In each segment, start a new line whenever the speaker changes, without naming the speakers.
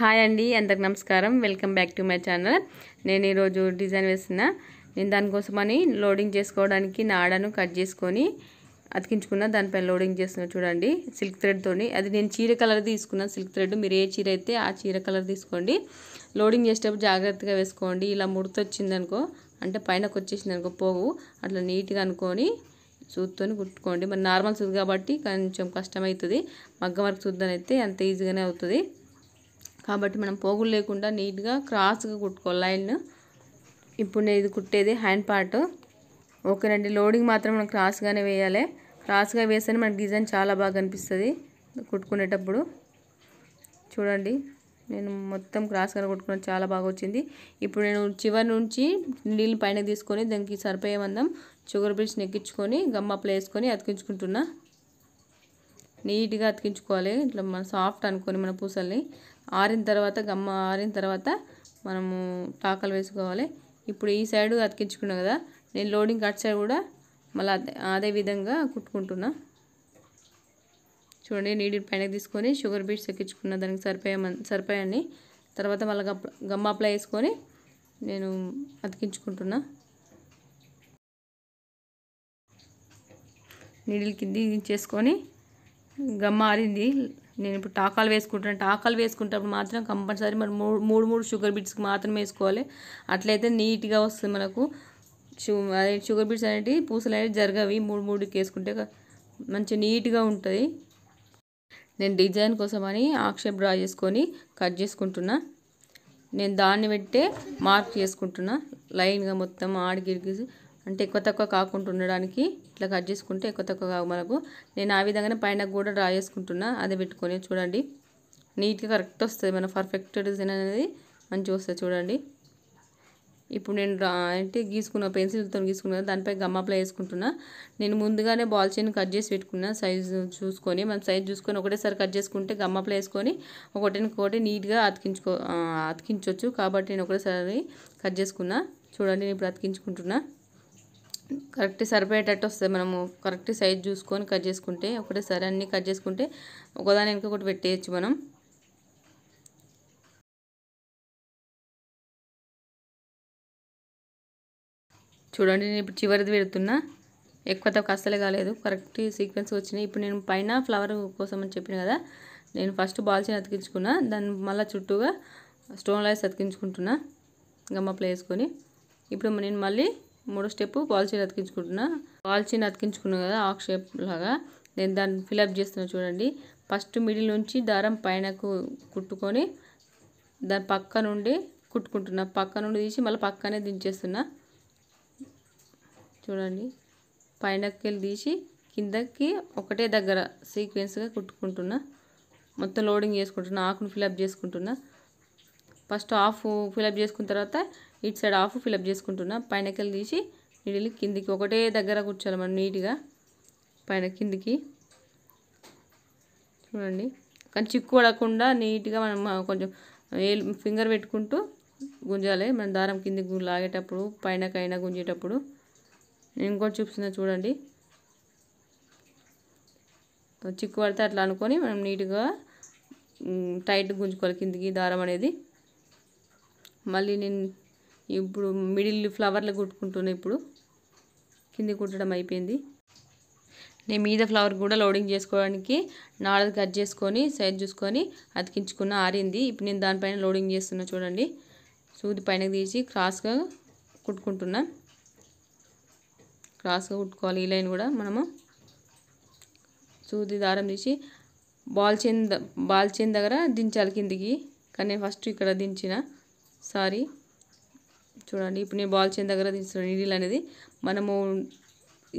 hi అండి అందరికి నమస్కారం welcome back to my channel నేను ఈరోజు డిజైన్ వేసిన నేను దానికోసమని లోడింగ్ చేసుకోవడానికి నాడను కట్ చేసుకొని అతికించుకున్న దానిపైన లోడింగ్ చేస్తున్న చూడండి సిల్క్ థ్రెడ్తో అది నేను చీర కలర్ తీసుకున్నాను సిల్క్ థ్రెడ్ మీరు ఏ చీర అయితే ఆ చీర కలర్ తీసుకోండి లోడింగ్ చేసేటప్పుడు జాగ్రత్తగా వేసుకోండి ఇలా ముడత వచ్చిందనుకో అంటే పైనకు వచ్చేసింది అనుకో పోగు అట్లా నీట్గా అనుకొని సూత్తో కుట్టుకోండి మరి నార్మల్ సూత్ కాబట్టి కొంచెం కష్టమవుతుంది మగ్గ వరకు సూద్దని అయితే అంత ఈజీగానే అవుతుంది కాబట్టి మనం పోగులు లేకుండా నీట్గా క్రాస్గా కుట్టుకోవాలి లైన్ ఇప్పుడు నేను ఇది కుట్టేది హ్యాండ్ పార్ట్ ఓకేనండి లోడింగ్ మాత్రం మనం క్రాస్గానే వేయాలి క్రాస్గా వేస్తేనే మనకి డిజైన్ చాలా బాగా అనిపిస్తుంది కుట్టుకునేటప్పుడు చూడండి నేను మొత్తం క్రాస్గా కొట్టుకున్నాను చాలా బాగా వచ్చింది ఇప్పుడు నేను చివరి నుంచి నీళ్ళు పైన తీసుకొని దానికి సరిపోయే మందం షుగర్ బ్రిడ్జ్ నెక్కించుకొని గమ్మప్పులు వేసుకొని అతికించుకుంటున్నా నీట్గా అతికించుకోవాలి ఇట్లా మన సాఫ్ట్ అనుకొని మన పూసల్ని ఆరిన తర్వాత గమ్మ ఆరిన తర్వాత మనము టాకలు వేసుకోవాలి ఇప్పుడు ఈ సైడ్ అతికించుకున్నాం కదా నేను లోడింగ్ అటు సైడ్ కూడా మళ్ళీ అదే విధంగా కుట్టుకుంటున్నా చూడండి నీడిని పైన తీసుకొని షుగర్ బీట్స్ ఎక్కించుకున్న దానికి సరిపోయే సరిపోయాన్ని తర్వాత మళ్ళీ గమ్మ అప్లై వేసుకొని నేను అతికించుకుంటున్నా నీడిల్ కింది చేసుకొని గమ్మ ఆరింది నేను ఇప్పుడు టాకాలు వేసుకుంటాను టాకాలు వేసుకుంటప్పుడు మాత్రం కంపల్సరీ మరి మూడు మూడు షుగర్ బీట్స్కి మాత్రం వేసుకోవాలి అట్లయితే నీట్గా వస్తుంది మనకు అదే షుగర్ బీట్స్ అనేవి పూసలు అనేవి జరగవి మూడు మూడుకి వేసుకుంటే మంచి నీట్గా ఉంటుంది నేను డిజైన్ కోసం అని ఆక్షేప్ డ్రా చేసుకొని కట్ చేసుకుంటున్నా నేను దాన్ని పెట్టే మార్క్ చేసుకుంటున్నా లైన్గా మొత్తం ఆడికి అంటే ఎక్కువ తక్కువ కాకుండా ఉండడానికి ఇట్లా కట్ చేసుకుంటే ఎక్కువ తక్కువ మనకు నేను ఆ విధంగానే పైన కూడా డ్రా చేసుకుంటున్నా అది పెట్టుకొని చూడండి నీట్గా కరెక్ట్ వస్తుంది మన పర్ఫెక్ట్ డిజైన్ అనేది మంచిగా వస్తుంది చూడండి ఇప్పుడు నేను అంటే గీసుకున్న పెన్సిల్తో గీసుకున్నాను దానిపై అప్లై వేసుకుంటున్నా నేను ముందుగానే బాల్ చైన్ కట్ చేసి పెట్టుకున్నా సైజు చూసుకొని మనం సైజ్ చూసుకొని ఒకటేసారి కట్ చేసుకుంటే అప్లై వేసుకొని ఒకటి నీట్గా అతికించుకో అతికించవచ్చు కాబట్టి నేను ఒకటేసారి కట్ చేసుకున్నా చూడండి నేను ఇప్పుడు అతికించుకుంటున్నా కరెక్ట్ సరిపోయేటట్టు వస్తుంది మనము కరెక్ట్ సైజ్ చూసుకొని కట్ చేసుకుంటే ఒకటే సరే అన్ని కట్ చేసుకుంటే ఒకదాని వెనుక ఒకటి పెట్టేయచ్చు మనం చూడండి నేను ఇప్పుడు చివరిది పెడుతున్నా ఎక్కువ తక్కువ అస్సలు కాలేదు కరెక్ట్ సీక్వెన్స్ వచ్చినాయి ఇప్పుడు నేను పైన ఫ్లవర్ కోసం అని చెప్పిన కదా నేను ఫస్ట్ బాల్స్ని అతికించుకున్నా దాన్ని మళ్ళీ చుట్టూగా స్టోన్ లైస్ అతికించుకుంటున్నా గమ్మ వేసుకొని ఇప్పుడు నేను మళ్ళీ మూడో స్టెప్ పాల్చీని అతికించుకుంటున్నా పాల్చీని అతికించుకున్నాను కదా ఆక్ షేప్ లాగా నేను దాన్ని ఫిలప్ చేస్తున్నా చూడండి ఫస్ట్ మిడిల్ నుంచి దారం పైనకు కుట్టుకొని దాని పక్క నుండి కుట్టుకుంటున్నా పక్క నుండి తీసి మళ్ళీ పక్కనే దించేస్తున్నా చూడండి పైనకి వెళ్ళి తీసి కిందకి ఒకటే దగ్గర సీక్వెన్స్గా కుట్టుకుంటున్నా మొత్తం లోడింగ్ చేసుకుంటున్నా ఆకును ఫిలప్ చేసుకుంటున్నా ఫస్ట్ హాఫ్ ఫిలప్ చేసుకున్న తర్వాత ఇటు సైడ్ హాఫ్ ఫిలప్ చేసుకుంటున్నా పైనకెళ్ళి తీసి నీళ్ళు కిందికి ఒకటే దగ్గర కూర్చోాలి మనం నీట్గా పైన కిందికి చూడండి కానీ చిక్కు పడకుండా నీట్గా మనం కొంచెం ఫింగర్ పెట్టుకుంటూ గుంజాలి మనం దారం కిందికి లాగేటప్పుడు పైనకైనా గుంజేటప్పుడు నేను కూడా చూపిస్తున్నా చూడండి చిక్కు పడితే అట్లా అనుకొని మనం నీట్గా టైట్ గుంజుకోవాలి కిందికి దారం అనేది మళ్ళీ నేను ఇప్పుడు మిడిల్ ఫ్లవర్లు కుట్టుకుంటున్నా ఇప్పుడు కింది కుట్టడం అయిపోయింది నేను మీద ఫ్లవర్ కూడా లోడింగ్ చేసుకోవడానికి నాలుగు కట్ చేసుకొని సైజ్ చూసుకొని అతికించుకున్న ఆరింది ఇప్పుడు నేను దానిపైన లోడింగ్ చేస్తున్నా చూడండి సూది పైన తీసి క్రాస్గా కుట్టుకుంటున్నా క్రాస్గా కుట్టుకోవాలి ఈ లైన్ కూడా మనము సూది దారం తీసి బాల్ చైన్ బాల్ చేన్ దగ్గర దించాలి కిందికి కానీ ఫస్ట్ ఇక్కడ దించిన సారీ చూడండి ఇప్పుడు నేను బాల్ చేయని దగ్గర తీస్తున్నాను నీడిల్ అనేది మనము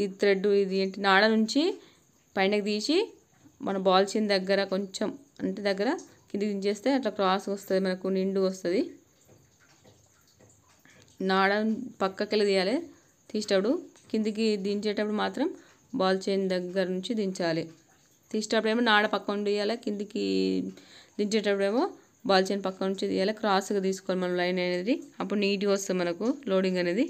ఈ థ్రెడ్ ఇది ఏంటి నాడ నుంచి పైనకి తీసి మన బాల్ చేయని దగ్గర కొంచెం అంటే దగ్గర కింద దించేస్తే అట్లా క్రాస్ వస్తుంది మనకు నిండు వస్తుంది నాడ పక్కకి వెళ్ళి తీయాలి తీసేటప్పుడు కిందికి దించేటప్పుడు మాత్రం బాల్ చైన్ దగ్గర నుంచి దించాలి తీసేటప్పుడు ఏమో నాడ పక్క ఉండి కిందికి దించేటప్పుడు ఏమో బాల్ చైన్ పక్క నుంచి తీయాలి క్రాస్గా తీసుకోవాలి మనం లైన్ అనేది అప్పుడు నీట్గా వస్తుంది మనకు లోడింగ్ అనేది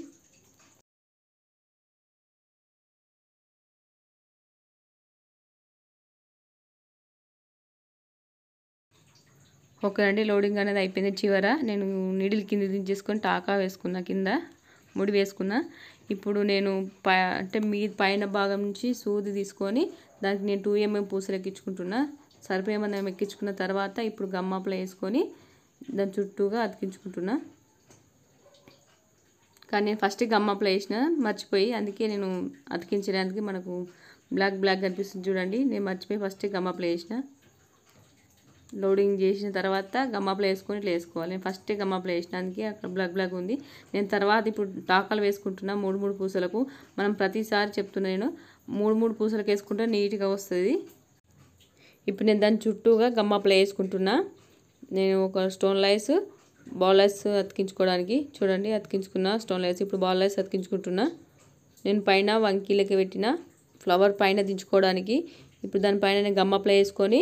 ఓకే అండి లోడింగ్ అనేది అయిపోయింది చివర నేను నీడిల్ కింద దించేసుకొని టాకా వేసుకున్నా కింద ముడి వేసుకున్నా ఇప్పుడు నేను అంటే మీ పైన భాగం నుంచి సూది తీసుకొని దానికి నేను టూ ఎంఎం పూసలు ఎక్కించుకుంటున్నా సరిపోయే మనం ఎక్కించుకున్న తర్వాత ఇప్పుడు గమ్మాపులో వేసుకొని దాని చుట్టూగా అతికించుకుంటున్నా కానీ నేను ఫస్ట్ గమ్మాపులో వేసిన మర్చిపోయి అందుకే నేను అతికించడానికి మనకు బ్లాక్ బ్లాక్ కనిపిస్తుంది చూడండి నేను మర్చిపోయి ఫస్ట్ గమ్మాపులో వేసిన లోడింగ్ చేసిన తర్వాత గమ్మాపులు వేసుకొని ఇట్లా వేసుకోవాలి నేను ఫస్ట్ గమ్మాపులు వేసినందుకే అక్కడ బ్లాక్ బ్లాక్ ఉంది నేను తర్వాత ఇప్పుడు టాకాలు వేసుకుంటున్నా మూడు మూడు పూసలకు మనం ప్రతిసారి చెప్తున్నా నేను మూడు మూడు పూసలకు వేసుకుంటే నీట్గా వస్తుంది ఇప్పుడు నేను దాని చుట్టూగా గమ్మాపులు వేసుకుంటున్నా నేను ఒక స్టోన్ లైస్ బాల్ లైస్ అతికించుకోవడానికి చూడండి అతికించుకున్న స్టోన్ లైస్ ఇప్పుడు బాల్ లైస్ అతికించుకుంటున్నా నేను పైన వంకీలకి పెట్టిన ఫ్లవర్ పైన దించుకోవడానికి ఇప్పుడు దానిపైన నేను గమ్మప్లై వేసుకొని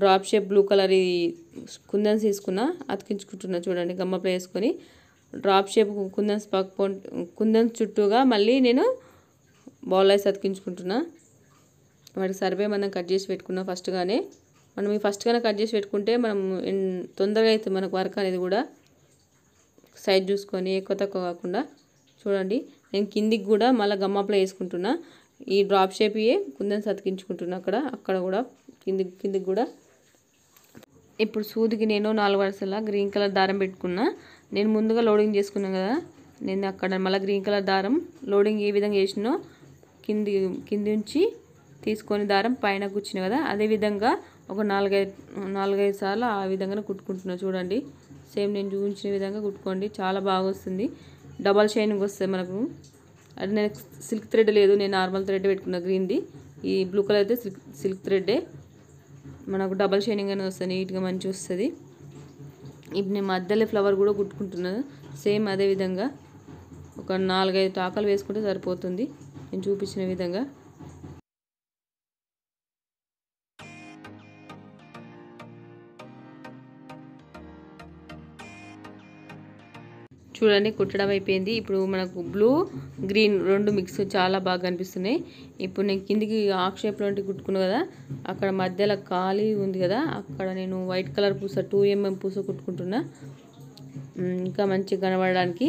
drop shape blue colour kundans తీసుకున్నా అతికించుకుంటున్నా చూడండి గమ్మప్లై వేసుకొని డ్రాప్ షేప్ కుందన్స్ పక్క కుందన్స్ చుట్టూగా మళ్ళీ నేను బాల్ లైస్ అతికించుకుంటున్నా వాటికి సర్వే మనం కట్ చేసి పెట్టుకున్నాం ఫస్ట్గానే మనం ఈ ఫస్ట్గానే కట్ చేసి పెట్టుకుంటే మనం తొందరగా అయితే మనకు వర్క్ అనేది కూడా సైజ్ చూసుకొని ఎక్కువ తక్కువ కాకుండా చూడండి నేను కిందికి కూడా మళ్ళీ గమ్మప్లో వేసుకుంటున్నా ఈ డ్రాప్ షేప్యే కుందని సతికించుకుంటున్నా అక్కడ అక్కడ కూడా కింది కిందికి కూడా ఇప్పుడు సూదికి నేను నాలుగు వరుసల గ్రీన్ కలర్ దారం పెట్టుకున్నా నేను ముందుగా లోడింగ్ చేసుకున్నాను కదా నేను అక్కడ మళ్ళీ గ్రీన్ కలర్ దారం లోడింగ్ ఏ విధంగా వేసినో కింది కింది ఉంచి తీసుకొని దారం పైన కూర్చుని కదా అదేవిధంగా ఒక నాలుగైదు నాలుగైదు సార్లు ఆ విధంగా కుట్టుకుంటున్నాను చూడండి సేమ్ నేను చూపించిన విధంగా కుట్టుకోండి చాలా బాగా వస్తుంది డబల్ షైనింగ్ వస్తుంది మనకు అది నేను సిల్క్ థ్రెడ్ లేదు నేను నార్మల్ థ్రెడ్ పెట్టుకున్న గ్రీన్ది ఈ బ్లూ కలర్ అయితే సిల్క్ సిల్క్ థ్రెడ్డే మనకు డబల్ షైనింగ్ అనేది వస్తుంది నీట్గా మంచిగా వస్తుంది ఇప్పుడు నేను మధ్యలో ఫ్లవర్ కూడా కుట్టుకుంటున్నాను సేమ్ అదే విధంగా ఒక నాలుగైదు టాకాలు వేసుకుంటే సరిపోతుంది నేను చూపించిన విధంగా చూడండి కుట్టడం అయిపోయింది ఇప్పుడు మనకు బ్లూ గ్రీన్ రెండు మిక్స్ చాలా బాగా కనిపిస్తున్నాయి ఇప్పుడు నేను కిందికి ఆఫ్ షేప్ లాంటి కుట్టుకున్నాను కదా అక్కడ మధ్యలో ఖాళీ ఉంది కదా అక్కడ నేను వైట్ కలర్ పూస టూ ఎంఎం పూస కుట్టుకుంటున్నా ఇంకా మంచిగా కనబడడానికి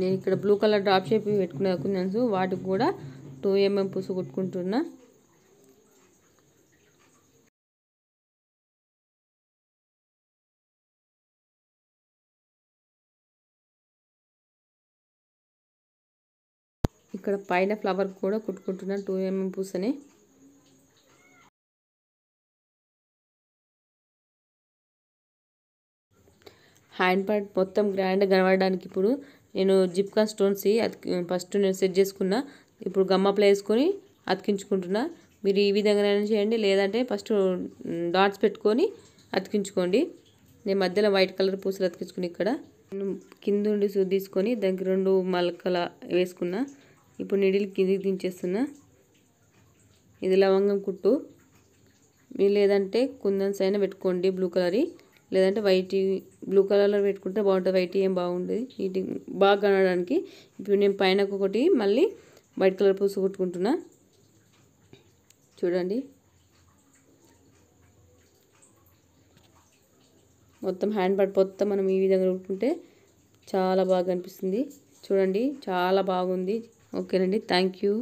నేను ఇక్కడ బ్లూ కలర్ డ్రాప్ షేప్ పెట్టుకునే కొంచెం వాటికి కూడా టూ ఎంఎం పూస కుట్టుకుంటున్నా ఇక్కడ పైన ఫ్లవర్ కూడా కుట్టుకుంటున్నాను టూ ఎంఎం mm పూసని హ్యాండ్ ప్యాడ్ మొత్తం గ్రాండ్ కనబడడానికి ఇప్పుడు నేను జిప్కా స్టోన్స్ అది ఫస్ట్ నేను సెట్ చేసుకున్నా ఇప్పుడు గమ్మప్లో వేసుకొని అతికించుకుంటున్నా మీరు ఈ విధంగా చేయండి లేదంటే ఫస్ట్ డాట్స్ పెట్టుకొని అతికించుకోండి నేను మధ్యలో వైట్ కలర్ పూసలు అతికించుకుని ఇక్కడ నేను కిందుండి తీసుకొని దానికి రెండు మలకల వేసుకున్నా ఇప్పుడు నీడిల్ కిందికి దించేస్తున్నా ఇది లవంగం కుట్టు మీరు లేదంటే కుందన్స్ అయినా పెట్టుకోండి బ్లూ కలర్ లేదంటే వైట్ బ్లూ కలర్లో పెట్టుకుంటే బాగుంటుంది వైట్ ఏం బాగుంటుంది నీటి బాగా కనడానికి ఇప్పుడు నేను పైన ఒకటి మళ్ళీ వైట్ కలర్ పూసు కుట్టుకుంటున్నా చూడండి మొత్తం హ్యాండ్ బ్యాగ్ మొత్తం మనం ఈ విధంగా కుట్టుకుంటే చాలా బాగా అనిపిస్తుంది చూడండి చాలా బాగుంది ఓకేనండి థ్యాంక్ యూ